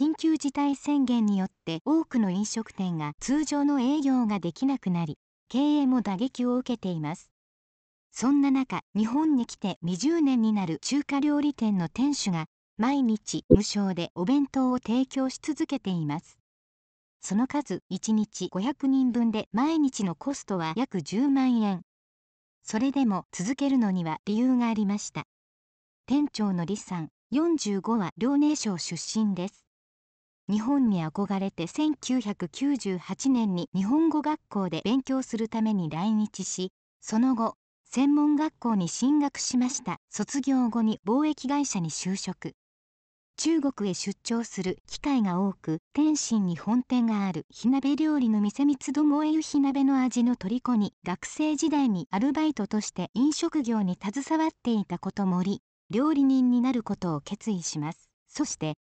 緊急事態宣言によって多くの飲食店が通常の営業ができなくなり経営も打撃を受けていますそんな中日本に来て20年になる中華料理店の店主が毎日無償でお弁当を提供し続けていますその数1日500人分で毎日のコストは約10万円それでも続けるのには理由がありました店長の李さん45は遼寧省出身です日本に憧れて1998年に日本語学校で勉強するために来日しその後専門学校に進学しました卒業後に貿易会社に就職中国へ出張する機会が多く天津に本店がある火鍋料理の店三つどもえゆ火鍋の味の虜に学生時代にアルバイトとして飲食業に携わっていたこともり料理人になることを決意しますそして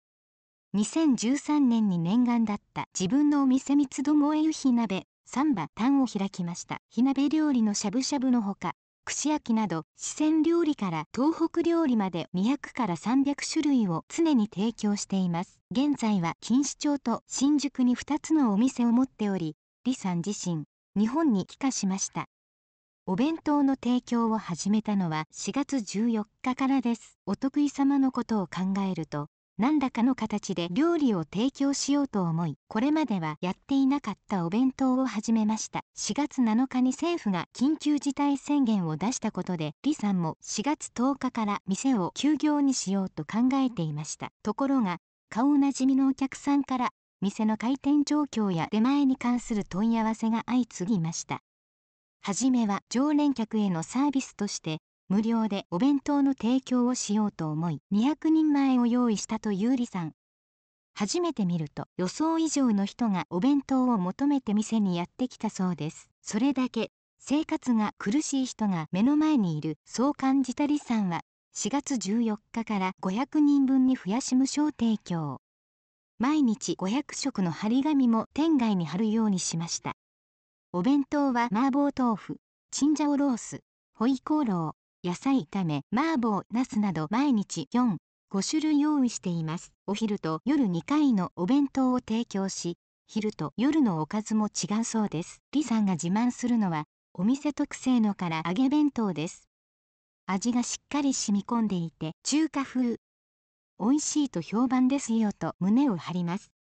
2013年に念願だった自分のお店三つどもえゆ火鍋三バタンを開きました火鍋料理のしゃぶしゃぶのほか串焼きなど四川料理から東北料理まで200から300種類を常に提供しています現在は錦糸町と新宿に2つのお店を持っており李さん自身日本に帰化しましたお弁当の提供を始めたのは4月14日からですお得意様のことを考えると何らかの形で料理を提供しようと思いこれまではやっていなかったお弁当を始めました4月7日に政府が緊急事態宣言を出したことで李さんも4月10日から店を休業にしようと考えていましたところが顔なじみのお客さんから店の開店状況や出前に関する問い合わせが相次ぎましたはじめは常連客へのサービスとして無料でお弁当の提供をしようと思い200人前を用意したとゆうりさん初めて見ると予想以上の人がお弁当を求めて店にやってきたそうですそれだけ生活が苦しい人が目の前にいるそう感じたりさんは4月14日から500人分に増やし無償提供毎日500食の張り紙も店外に貼るようにしましたお弁当は麻婆豆腐チンジャオロースホイコーロー野菜炒め、麻婆、茄子など毎日4、5種類用意しています。お昼と夜2回のお弁当を提供し、昼と夜のおかずも違うそうです。李さんが自慢するのは、お店特製のから揚げ弁当です。味がしっかり染み込んでいて、中華風。美味しいと評判ですよと胸を張ります。